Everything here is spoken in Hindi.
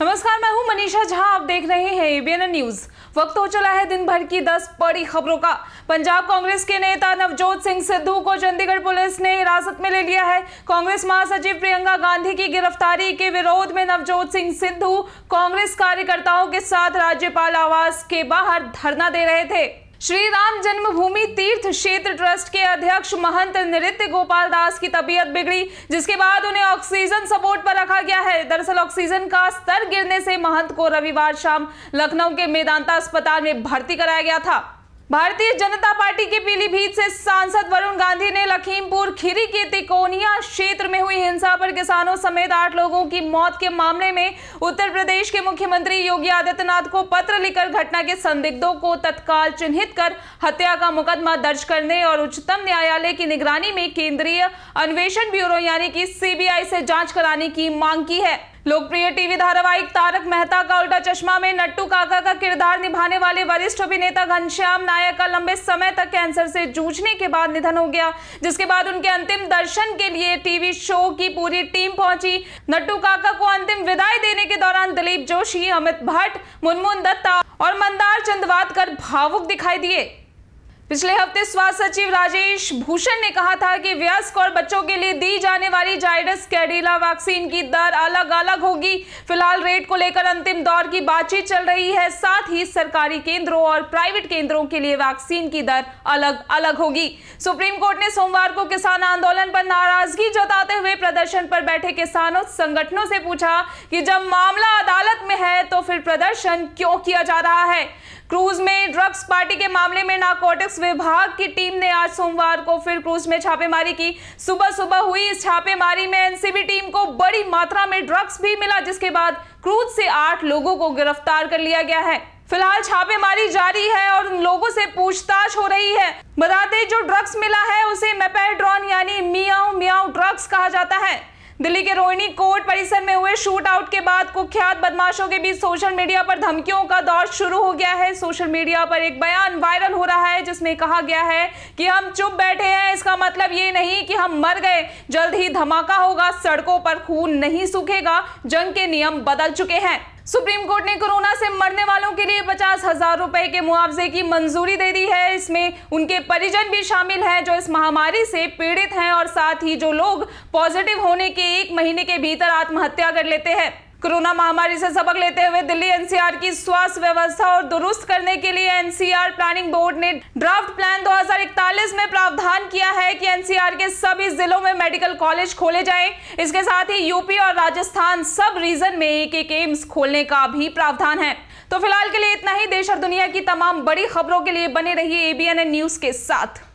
नमस्कार मैं हूं मनीषा झा आप देख रहे हैं एबीएन न्यूज वक्त हो चला है दिन भर की 10 बड़ी खबरों का पंजाब कांग्रेस के नेता नवजोत सिंह सिद्धू को चंडीगढ़ पुलिस ने हिरासत में ले लिया है कांग्रेस महासचिव प्रियंका गांधी की गिरफ्तारी के विरोध में नवजोत सिंह सिद्धू कांग्रेस कार्यकर्ताओं के साथ राज्यपाल आवास के बाहर धरना दे रहे थे श्री राम जन्मभूमि तीर्थ क्षेत्र ट्रस्ट के अध्यक्ष महंत नृत्य गोपाल दास की तबीयत बिगड़ी जिसके बाद उन्हें ऑक्सीजन सपोर्ट पर रखा गया है दरअसल ऑक्सीजन का स्तर गिरने से महंत को रविवार शाम लखनऊ के मेदांता अस्पताल में भर्ती कराया गया था भारतीय जनता पार्टी के पीलीभीत से सांसद वरुण गांधी ने लखीमपुर खीरी के तिकोनिया क्षेत्र में हुई हिंसा पर किसानों समेत आठ लोगों की मौत के मामले में उत्तर प्रदेश के मुख्यमंत्री योगी आदित्यनाथ को पत्र लिखकर घटना के संदिग्धों को तत्काल चिन्हित कर हत्या का मुकदमा दर्ज करने और उच्चतम न्यायालय की निगरानी में केंद्रीय अन्वेषण ब्यूरो यानी की सीबीआई से जांच कराने की मांग की है लोकप्रिय टीवी धारावाहिक तारक मेहता का उल्टा चश्मा में नट्टू काका का किरदार निभाने वाले वरिष्ठ अभिनेता घनश्याम नायक का लंबे समय तक कैंसर से जूझने के बाद निधन हो गया जिसके बाद उनके अंतिम दर्शन के लिए टीवी शो की पूरी टीम पहुंची नट्टू काका को अंतिम विदाई देने के दौरान दिलीप जोशी अमित भट्ट मुनमुन दत्ता और मंदार चंदवादकर भावुक दिखाई दिए पिछले हफ्ते स्वास्थ्य सचिव राजेश भूषण ने कहा था कि व्यस्क और बच्चों के लिए दी जाने वाली जायडस कैडिला वैक्सीन की दर अलग अलग होगी फिलहाल रेट को लेकर अंतिम दौर की बातचीत चल रही है साथ ही सरकारी केंद्रों और प्राइवेट केंद्रों के लिए वैक्सीन की दर अलग अलग होगी सुप्रीम कोर्ट ने सोमवार को किसान आंदोलन पर नाराजगी जताते हुए प्रदर्शन पर बैठे किसानों संगठनों से पूछा कि जब मामला अदालत प्रदर्शन क्यों किया जा रहा है क्रूज में ड्रग्स पार्टी के मामले में नाकोटिक्स विभाग की टीम ने आज सोमवार को फिर क्रूज में छापेमारी की सुबह सुबह हुई इस छापेमारी में एनसीबी टीम को बड़ी मात्रा में ड्रग्स भी मिला जिसके बाद क्रूज से आठ लोगों को गिरफ्तार कर लिया गया है फिलहाल छापेमारी जारी है और उन लोगों से पूछताछ हो रही है बताते जो ड्रग्स मिला है उसे मेपेड्रॉन यानी मियाओ मियाओ ड्रग्स कहा जाता है दिल्ली के रोहिणी कोर्ट परिसर में हुए शूट आउट के बाद कुख्यात बदमाशों के बीच सोशल मीडिया पर धमकियों का दौर शुरू हो गया है सोशल मीडिया पर एक बयान वायरल हो रहा है जिसमें कहा गया है कि हम चुप बैठे हैं इसका मतलब ये नहीं कि हम मर गए जल्द ही धमाका होगा सड़कों पर खून नहीं सूखेगा जंग के नियम बदल चुके हैं सुप्रीम कोर्ट ने कोरोना से मरने वालों के लिए पचास हजार रुपए के मुआवजे की मंजूरी दे दी है इसमें उनके परिजन भी शामिल हैं जो इस महामारी से पीड़ित हैं और साथ ही जो लोग पॉजिटिव होने के एक महीने के भीतर आत्महत्या कर लेते हैं कोरोना महामारी से सबक लेते हुए दिल्ली एनसीआर की स्वास्थ्य व्यवस्था और दुरुस्त करने के लिए एनसीआर प्लानिंग बोर्ड ने ड्राफ्ट प्लान 2041 में प्रावधान किया है कि एनसीआर के सभी जिलों में मेडिकल कॉलेज खोले जाएं। इसके साथ ही यूपी और राजस्थान सब रीजन में एक एक एम्स खोलने का भी प्रावधान है तो फिलहाल के लिए इतना ही देश और दुनिया की तमाम बड़ी खबरों के लिए बने रही एबीएन न्यूज के साथ